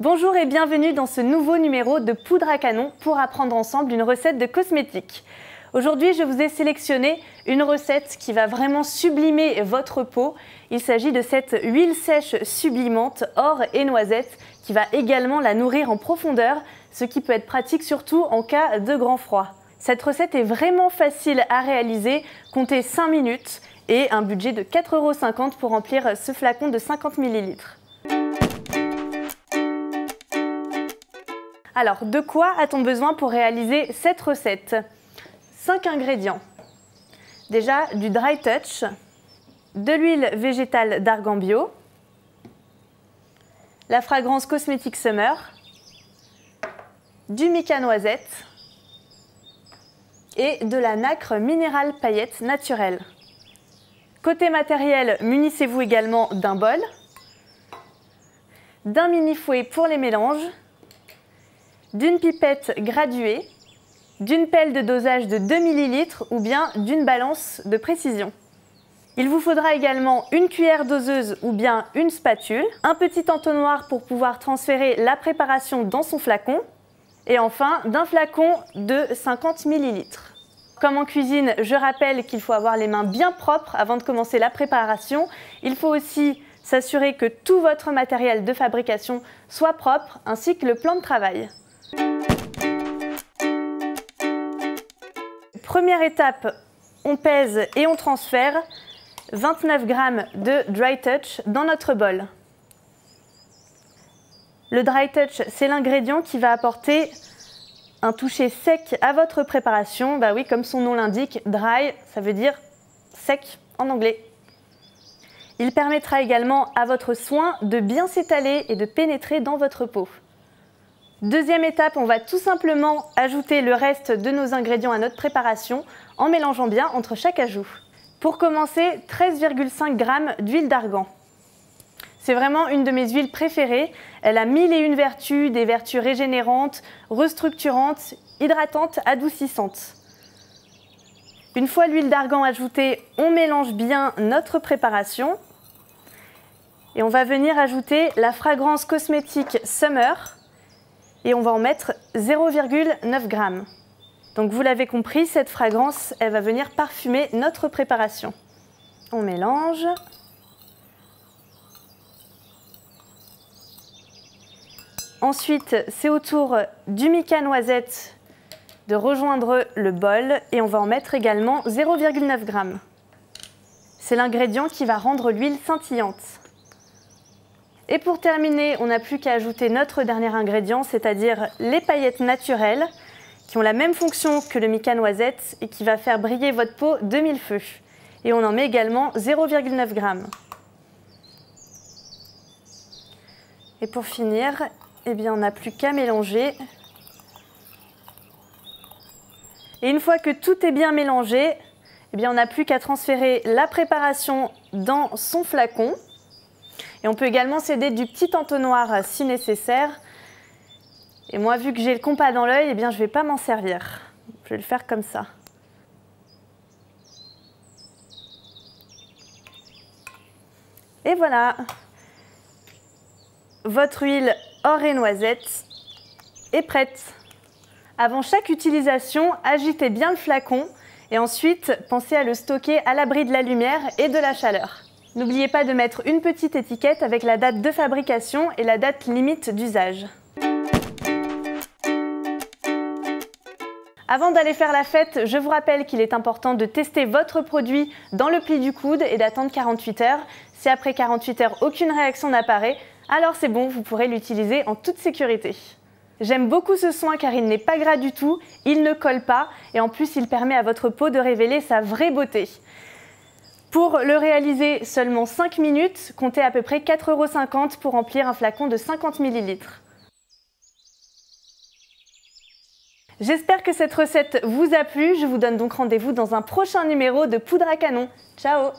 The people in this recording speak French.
Bonjour et bienvenue dans ce nouveau numéro de Poudre à canon pour apprendre ensemble une recette de cosmétiques. Aujourd'hui, je vous ai sélectionné une recette qui va vraiment sublimer votre peau. Il s'agit de cette huile sèche sublimante or et noisette qui va également la nourrir en profondeur, ce qui peut être pratique surtout en cas de grand froid. Cette recette est vraiment facile à réaliser, comptez 5 minutes et un budget de 4,50€ pour remplir ce flacon de 50 ml. Alors, de quoi a-t-on besoin pour réaliser cette recette 5 ingrédients. Déjà, du dry touch, de l'huile végétale d'argan bio, la fragrance cosmétique Summer, du mica noisette et de la nacre minérale paillette naturelle. Côté matériel, munissez-vous également d'un bol, d'un mini fouet pour les mélanges d'une pipette graduée, d'une pelle de dosage de 2 ml ou bien d'une balance de précision. Il vous faudra également une cuillère doseuse ou bien une spatule, un petit entonnoir pour pouvoir transférer la préparation dans son flacon et enfin d'un flacon de 50 ml. Comme en cuisine, je rappelle qu'il faut avoir les mains bien propres avant de commencer la préparation. Il faut aussi s'assurer que tout votre matériel de fabrication soit propre ainsi que le plan de travail. Première étape, on pèse et on transfère 29 g de dry touch dans notre bol. Le dry touch, c'est l'ingrédient qui va apporter un toucher sec à votre préparation. Bah oui, comme son nom l'indique, dry, ça veut dire sec en anglais. Il permettra également à votre soin de bien s'étaler et de pénétrer dans votre peau. Deuxième étape, on va tout simplement ajouter le reste de nos ingrédients à notre préparation en mélangeant bien entre chaque ajout. Pour commencer, 13,5 g d'huile d'argan. C'est vraiment une de mes huiles préférées. Elle a mille et une vertus, des vertus régénérantes, restructurantes, hydratantes, adoucissantes. Une fois l'huile d'argan ajoutée, on mélange bien notre préparation. Et on va venir ajouter la fragrance cosmétique Summer et on va en mettre 0,9 g. Donc vous l'avez compris, cette fragrance, elle va venir parfumer notre préparation. On mélange. Ensuite, c'est au tour du mica noisette de rejoindre le bol et on va en mettre également 0,9 g. C'est l'ingrédient qui va rendre l'huile scintillante. Et pour terminer, on n'a plus qu'à ajouter notre dernier ingrédient, c'est-à-dire les paillettes naturelles, qui ont la même fonction que le mica noisette et qui va faire briller votre peau 2000 mille feux. Et on en met également 0,9 g. Et pour finir, eh bien, on n'a plus qu'à mélanger. Et une fois que tout est bien mélangé, eh bien, on n'a plus qu'à transférer la préparation dans son flacon. Et on peut également s'aider du petit entonnoir si nécessaire. Et moi, vu que j'ai le compas dans l'œil, eh bien, je ne vais pas m'en servir. Je vais le faire comme ça. Et voilà Votre huile or et noisette est prête. Avant chaque utilisation, agitez bien le flacon et ensuite pensez à le stocker à l'abri de la lumière et de la chaleur. N'oubliez pas de mettre une petite étiquette avec la date de fabrication et la date limite d'usage. Avant d'aller faire la fête, je vous rappelle qu'il est important de tester votre produit dans le pli du coude et d'attendre 48 heures. Si après 48 heures aucune réaction n'apparaît, alors c'est bon, vous pourrez l'utiliser en toute sécurité. J'aime beaucoup ce soin car il n'est pas gras du tout, il ne colle pas et en plus il permet à votre peau de révéler sa vraie beauté. Pour le réaliser, seulement 5 minutes, comptez à peu près 4,50€ euros pour remplir un flacon de 50 ml. J'espère que cette recette vous a plu. Je vous donne donc rendez-vous dans un prochain numéro de Poudre à Canon. Ciao